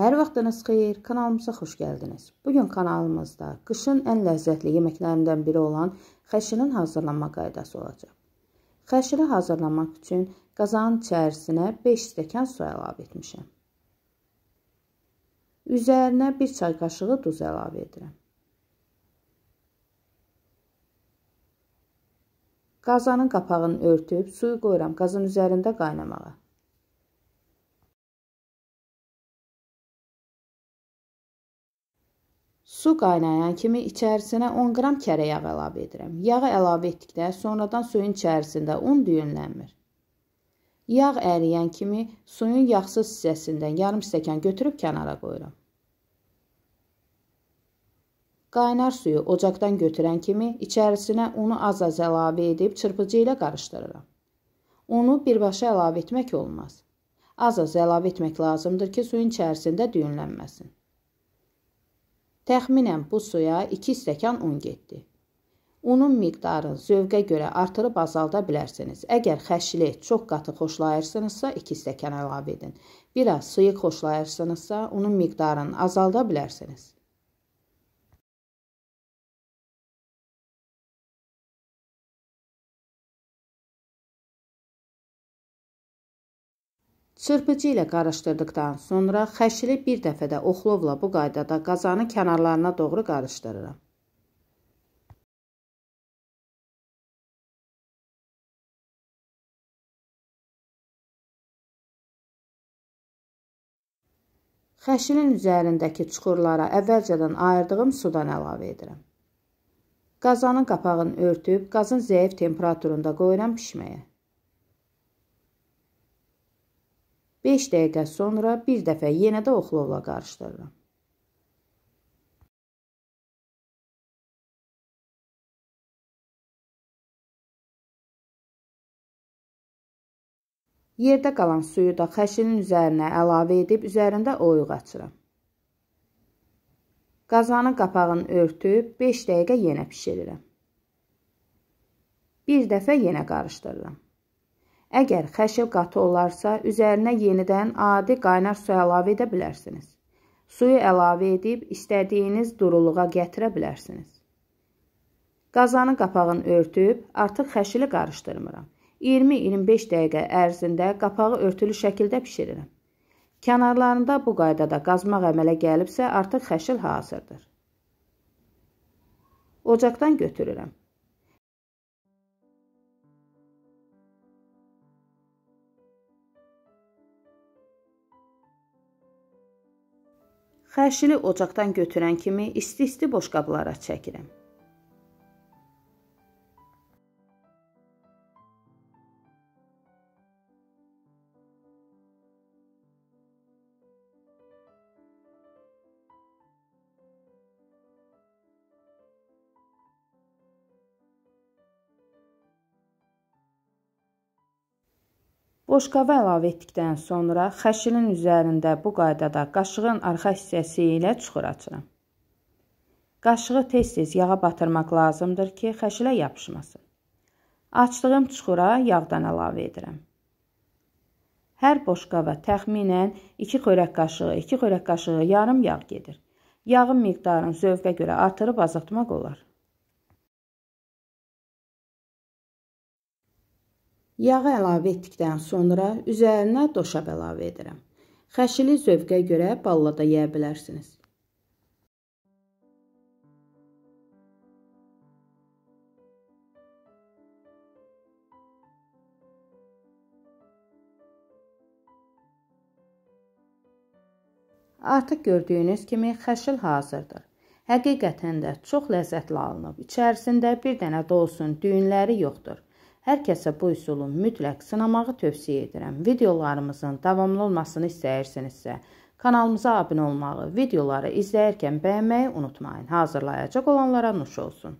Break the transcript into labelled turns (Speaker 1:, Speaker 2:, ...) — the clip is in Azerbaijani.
Speaker 1: Hər vaxtınız xeyir, kanalımıza xoş gəldiniz. Bugün kanalımızda qışın ən ləzzətli yeməklərindən biri olan xəşinin hazırlanma qaydası olacaq. Xəşiri hazırlamaq üçün qazanın içərisinə 5 stəkan su əlavə etmişəm. Üzərinə 1 çay qaşığı duz əlavə edirəm. Qazanın qapağını örtüb suyu qoyuram qazın üzərində qaynamağa. Su qaynayan kimi içərisinə 10 qram kərə yağı əlavə edirəm. Yağı əlavə etdikdə sonradan suyun içərisində un düyünlənmir. Yağ əriyən kimi suyun yağsız hissəsindən yarım stəkan götürüb kənara qoyuram. Qaynar suyu ocaqdan götürən kimi içərisinə unu az-az əlavə edib çırpıcı ilə qarışdırıram. Unu birbaşa əlavə etmək olmaz. Az-az əlavə etmək lazımdır ki, suyun içərisində düyünlənməsin. Təxminən bu suya 2 stəkan un getdi. Unun miqdarını zövqə görə artırıb azalda bilərsiniz. Əgər xəşli çox qatı xoşlayırsınızsa, 2 stəkan əlavə edin. Bir az sıyıq xoşlayırsınızsa, unun miqdarını azalda bilərsiniz. Çırpıcı ilə qarışdırdıqdan sonra xəşili bir dəfə də oxlovla bu qaydada qazanı kənarlarına doğru qarışdırıram. Xəşilin üzərindəki çuxurlara əvvəlcədən ayırdığım sudan əlavə edirəm. Qazanın qapağını örtüb, qazın zəif temperaturunda qoyuram pişməyə. 5 dəqiqə sonra bir dəfə yenə də oxlovla qarışdırıram. Yerdə qalan suyu da xəşinin üzərinə əlavə edib üzərində oyuq açıram. Qazanın qapağını örtüb 5 dəqiqə yenə bişirirəm. Bir dəfə yenə qarışdırıram. Əgər xəşil qatı olarsa, üzərinə yenidən adi qaynar su əlavə edə bilərsiniz. Suyu əlavə edib istədiyiniz duruluğa gətirə bilərsiniz. Qazanı qapağını örtüb, artıq xəşili qarışdırmıram. 20-25 dəqiqə ərzində qapağı örtülü şəkildə bişirirəm. Kənarlarında bu qaydada qazmaq əmələ gəlibsə, artıq xəşil hazırdır. Ocaqdan götürürəm. Xərşili ocaqdan götürən kimi isti-isti boşqablara çəkirəm. Boşqabı əlavə etdikdən sonra xəşilin üzərində bu qaydada qaşığın arxa hissəsi ilə çuxur açıram. Qaşığı tez-tez yağa batırmaq lazımdır ki, xəşilə yapışmasın. Açdığım çuxura yağdan əlavə edirəm. Hər boşqaba təxminən 2 xörək qaşığı, 2 xörək qaşığı yarım yağ gedir. Yağın miqdarını zövqə görə artırıb azaltmaq olar. Yağı əlavə etdikdən sonra üzərinə doşab əlavə edirəm. Xəşili zövqə görə balla da yeyə bilərsiniz. Artıq gördüyünüz kimi xəşil hazırdır. Həqiqətən də çox ləzzətli alınıb. İçərisində bir dənə də olsun düyünləri yoxdur. Hər kəsə bu üsulu mütləq sınamağı tövsiyə edirəm. Videolarımızın davamlı olmasını istəyirsinizsə, kanalımıza abunə olmağı, videoları izləyərkən bəyənməyi unutmayın. Hazırlayacaq olanlara nuş olsun.